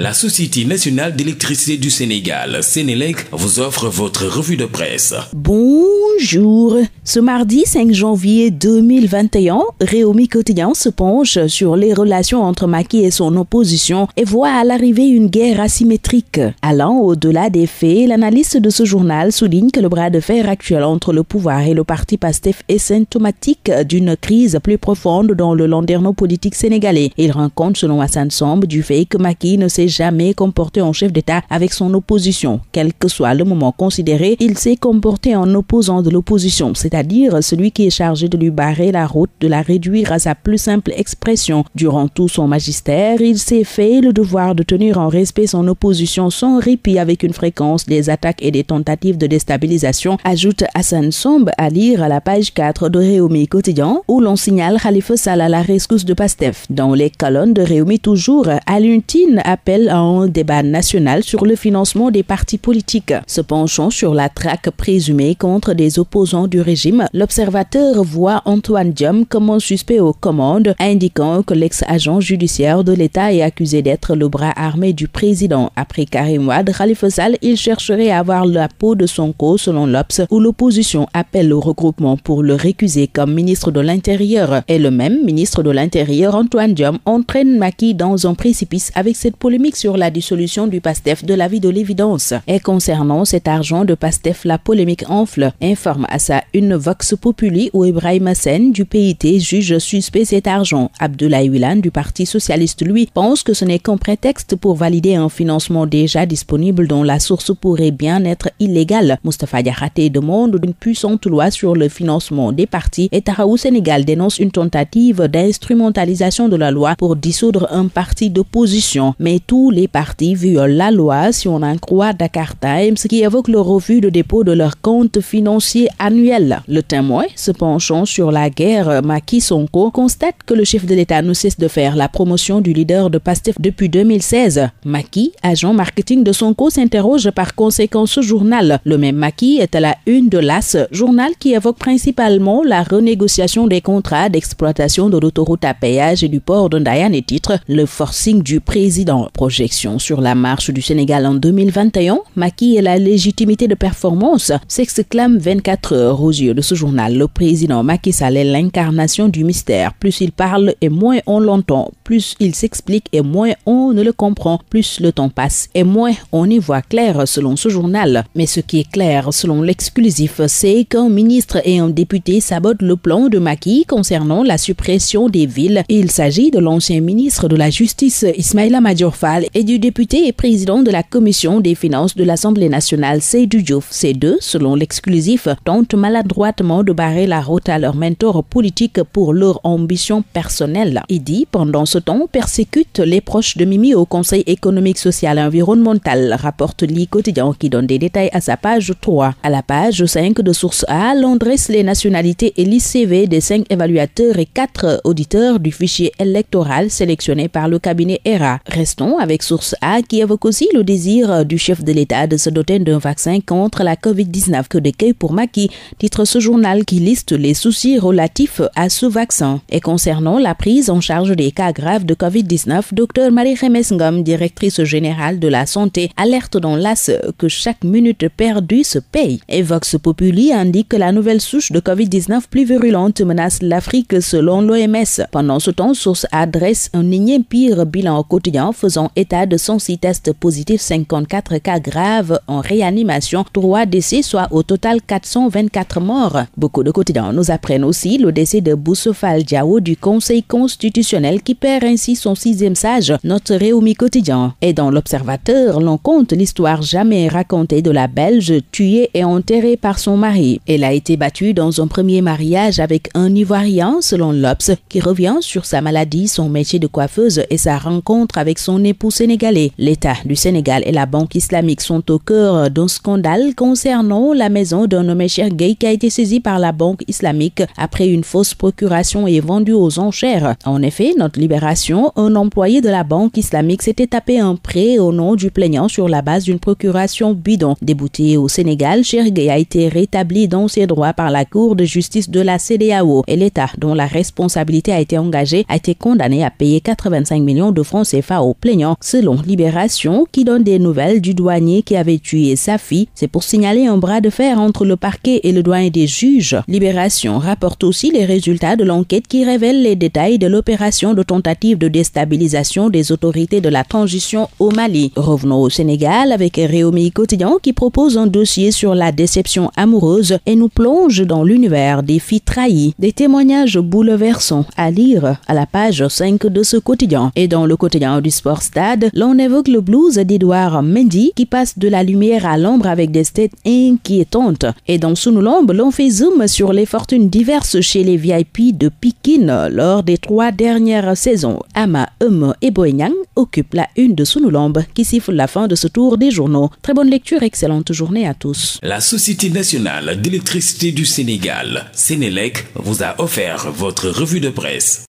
La Société nationale d'électricité du Sénégal, Sénélec, vous offre votre revue de presse. Bonjour. Ce mardi 5 janvier 2021, Réomi Quotidien se penche sur les relations entre Macky et son opposition et voit à l'arrivée une guerre asymétrique. Allant au-delà des faits, l'analyste de ce journal souligne que le bras de fer actuel entre le pouvoir et le parti PASTEF est symptomatique d'une crise plus profonde dans le landerneau politique sénégalais. Il rencontre, selon Hassan Somb, du fait que Macky ne s'est jamais comporté en chef d'État avec son opposition. Quel que soit le moment considéré, il s'est comporté en opposant de l'opposition, c'est-à-dire celui qui est chargé de lui barrer la route, de la réduire à sa plus simple expression. Durant tout son magistère, il s'est fait le devoir de tenir en respect son opposition sans répit avec une fréquence des attaques et des tentatives de déstabilisation, ajoute Hassan Somb à lire à la page 4 de Réumi Quotidien, où l'on signale Khalifa Salah à la rescousse de Pastef. Dans les colonnes de Réumi toujours, Aluntine appelle en un débat national sur le financement des partis politiques. Se penchant sur la traque présumée contre des opposants du régime, l'observateur voit Antoine Diom comme un suspect aux commandes, indiquant que l'ex-agent judiciaire de l'État est accusé d'être le bras armé du président. Après Karim Wad, Khalifa Sal, il chercherait à avoir la peau de son co selon l'Obs, où l'opposition appelle au regroupement pour le récuser comme ministre de l'Intérieur. Et le même ministre de l'Intérieur, Antoine Diom, entraîne Maki dans un précipice avec cette politique sur la dissolution du PASTEF de la vie de l'évidence. Et concernant cet argent de PASTEF, la polémique enfle, informe à ça une Vox Populi où Ibrahim Hassen, du PIT juge suspect cet argent. Abdoulaye Wilan du Parti Socialiste, lui, pense que ce n'est qu'un prétexte pour valider un financement déjà disponible dont la source pourrait bien être illégale. Mustafa Diakhaté demande une puissante loi sur le financement des partis et Taraou Sénégal dénonce une tentative d'instrumentalisation de la loi pour dissoudre un parti d'opposition. Mais tous les partis violent la loi si on en croit Dakar Times qui évoque le refus de dépôt de leurs comptes financiers annuels. Le témoin, se penchant sur la guerre Maki Sonko, constate que le chef de l'État ne cesse de faire la promotion du leader de PASTEF depuis 2016. Maki, agent marketing de Sonko, s'interroge par conséquent ce journal. Le même Maki est à la une de l'AS, journal qui évoque principalement la renégociation des contrats d'exploitation de l'autoroute à péage et du port de et titre le forcing du président. Projection sur la marche du Sénégal en 2021, Maki et la légitimité de performance s'exclame 24 heures aux yeux de ce journal. Le président Macky Sall l'incarnation du mystère. Plus il parle et moins on l'entend, plus il s'explique et moins on ne le comprend, plus le temps passe et moins on y voit clair selon ce journal. Mais ce qui est clair selon l'exclusif, c'est qu'un ministre et un député sabotent le plan de Maki concernant la suppression des villes. Il s'agit de l'ancien ministre de la Justice Ismaïla Madjourfa et du député et président de la Commission des finances de l'Assemblée nationale, Seydou Diouf. Ces deux, selon l'exclusif, tentent maladroitement de barrer la route à leur mentor politique pour leur ambition personnelle. dit, pendant ce temps, persécute les proches de Mimi au Conseil économique, social et environnemental, rapporte Li Quotidien qui donne des détails à sa page 3. À la page 5 de Source A, l'on dresse les nationalités et l'ICV des 5 évaluateurs et 4 auditeurs du fichier électoral sélectionné par le cabinet ERA. Restons avec Source A qui évoque aussi le désir du chef de l'État de se doter d'un vaccin contre la COVID-19 que de pour Maki, titre ce journal qui liste les soucis relatifs à ce vaccin. Et concernant la prise en charge des cas graves de COVID-19, Dr Marie-Remes directrice générale de la santé, alerte dans l'AS que chaque minute perdue se paye. Evox Populi indique que la nouvelle souche de COVID-19 plus virulente menace l'Afrique selon l'OMS. Pendant ce temps, Source A adresse un énième pire bilan au quotidien faisant état de 106 tests positifs, 54 cas graves en réanimation, 3 décès, soit au total 424 morts. Beaucoup de quotidiens nous apprennent aussi le décès de Boussofal Diao du Conseil constitutionnel qui perd ainsi son sixième sage, notre Réumi quotidien. Et dans l'Observateur, l'on compte l'histoire jamais racontée de la Belge tuée et enterrée par son mari. Elle a été battue dans un premier mariage avec un Ivoirien, selon l'Obs, qui revient sur sa maladie, son métier de coiffeuse et sa rencontre avec son époux pour sénégalais. L'État du Sénégal et la Banque islamique sont au cœur d'un scandale concernant la maison d'un nommé cher gay qui a été saisi par la Banque islamique après une fausse procuration et vendue aux enchères. En effet, notre libération, un employé de la Banque islamique s'était tapé un prêt au nom du plaignant sur la base d'une procuration bidon. Débouté au Sénégal, cher a été rétabli dans ses droits par la Cour de justice de la CDAO et l'État, dont la responsabilité a été engagée, a été condamné à payer 85 millions de francs CFA au plaignant selon Libération, qui donne des nouvelles du douanier qui avait tué sa fille. C'est pour signaler un bras de fer entre le parquet et le douanier des juges. Libération rapporte aussi les résultats de l'enquête qui révèle les détails de l'opération de tentative de déstabilisation des autorités de la transition au Mali. Revenons au Sénégal avec Réomi Quotidien qui propose un dossier sur la déception amoureuse et nous plonge dans l'univers des filles trahies. Des témoignages bouleversants à lire à la page 5 de ce quotidien. Et dans le quotidien du sport stade, l'on évoque le blues d'Edouard Mendy qui passe de la lumière à l'ombre avec des têtes inquiétantes. Et dans Sunulombe, l'on fait zoom sur les fortunes diverses chez les VIP de Pikine lors des trois dernières saisons. Ama, Eme et Boenyang occupent la une de Sunulombe qui siffle la fin de ce tour des journaux. Très bonne lecture, excellente journée à tous. La Société nationale d'électricité du Sénégal, Sénélec, vous a offert votre revue de presse.